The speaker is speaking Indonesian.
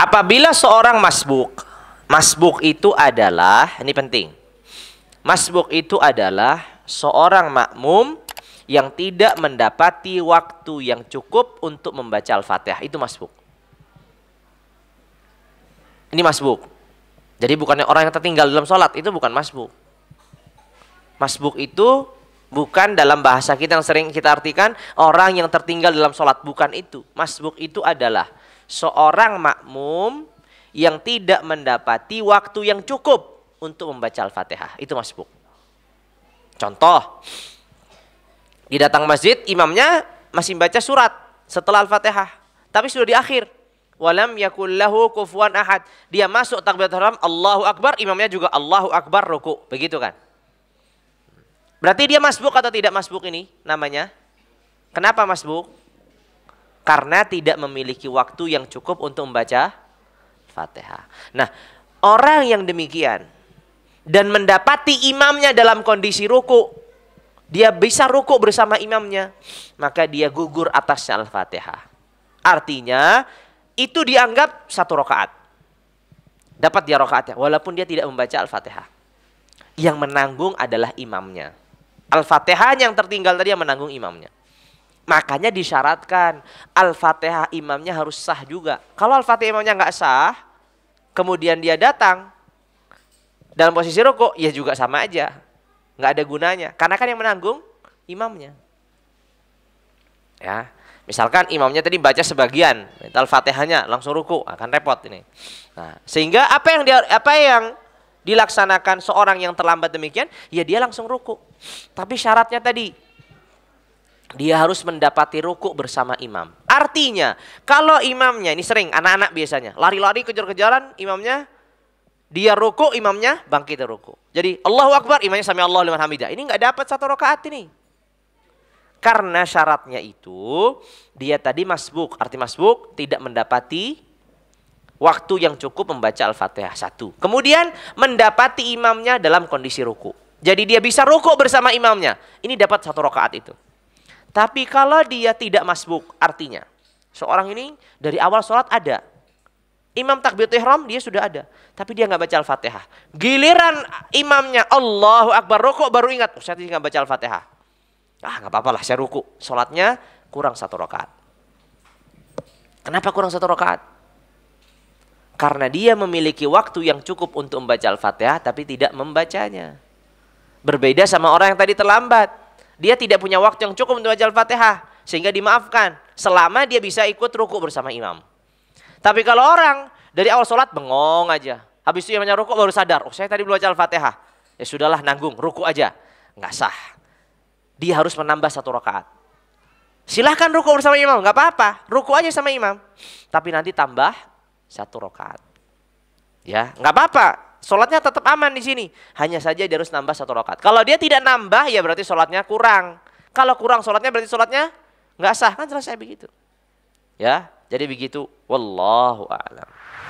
Apabila seorang masbuk, masbuk itu adalah, ini penting. Masbuk itu adalah seorang makmum yang tidak mendapati waktu yang cukup untuk membaca Al-Fatihah. Itu masbuk. Ini masbuk. Jadi bukannya orang yang tertinggal dalam sholat, itu bukan masbuk. Masbuk itu bukan dalam bahasa kita yang sering kita artikan orang yang tertinggal dalam sholat. Bukan itu. Masbuk itu adalah seorang makmum yang tidak mendapati waktu yang cukup untuk membaca Al-Fatihah. Itu masbuk. Contoh, di datang masjid imamnya masih baca surat setelah Al-Fatihah, tapi sudah di akhir. Walam yakullahu kufuan ahad. Dia masuk takbiratul haram, Allahu Akbar, imamnya juga Allahu Akbar ruku. Begitu kan? Berarti dia masbuk atau tidak masbuk ini namanya? Kenapa masbuk? karena tidak memiliki waktu yang cukup untuk membaca Fatihah. Nah, orang yang demikian dan mendapati imamnya dalam kondisi ruku, dia bisa ruku bersama imamnya, maka dia gugur atasnya Al-Fatihah. Artinya, itu dianggap satu rokaat. Dapat dia rokaatnya, walaupun dia tidak membaca Al-Fatihah. Yang menanggung adalah imamnya. Al-Fatihah yang tertinggal tadi yang menanggung imamnya. Makanya disyaratkan Al-Fatihah imamnya harus sah juga. Kalau Al-Fatihah imamnya nggak sah, kemudian dia datang dalam posisi rokok, ya juga sama aja. Nggak ada gunanya. Karena kan yang menanggung imamnya. Ya, Misalkan imamnya tadi baca sebagian Al-Fatihahnya langsung ruku, akan repot ini. Nah, sehingga apa yang dia, apa yang dilaksanakan seorang yang terlambat demikian, ya dia langsung ruku. Tapi syaratnya tadi dia harus mendapati ruku bersama imam. Artinya, kalau imamnya ini sering anak-anak biasanya lari-lari kejar-kejaran, imamnya dia ruku, imamnya bangkit ruku. Jadi Allahu Akbar, imamnya sami Allah liman hamidah. Ini nggak dapat satu rakaat ini. Karena syaratnya itu dia tadi masbuk, arti masbuk tidak mendapati waktu yang cukup membaca Al-Fatihah satu. Kemudian mendapati imamnya dalam kondisi ruku. Jadi dia bisa ruku bersama imamnya. Ini dapat satu rakaat itu. Tapi kalau dia tidak masbuk, artinya seorang ini dari awal sholat ada. Imam takbir ihram dia sudah ada, tapi dia nggak baca Al-Fatihah. Giliran imamnya Allahu Akbar rokok baru ingat, oh, saya tidak baca Al-Fatihah. Ah nggak apa-apa lah, saya ruku. Sholatnya kurang satu rakaat. Kenapa kurang satu rakaat? Karena dia memiliki waktu yang cukup untuk membaca Al-Fatihah tapi tidak membacanya. Berbeda sama orang yang tadi terlambat dia tidak punya waktu yang cukup untuk baca Al-Fatihah sehingga dimaafkan selama dia bisa ikut ruku bersama imam. Tapi kalau orang dari awal sholat bengong aja, habis itu imamnya ruku baru sadar, oh saya tadi belum baca Al-Fatihah. Ya sudahlah nanggung, ruku aja. Nggak sah. Dia harus menambah satu rakaat. Silahkan ruku bersama imam, nggak apa-apa. Ruku aja sama imam. Tapi nanti tambah satu rakaat. Ya, nggak apa-apa Sholatnya tetap aman di sini. Hanya saja dia harus nambah satu rokat. Kalau dia tidak nambah, ya berarti sholatnya kurang. Kalau kurang sholatnya, berarti sholatnya nggak sah. Kan saya begitu. Ya, jadi begitu. Wallahu a'lam.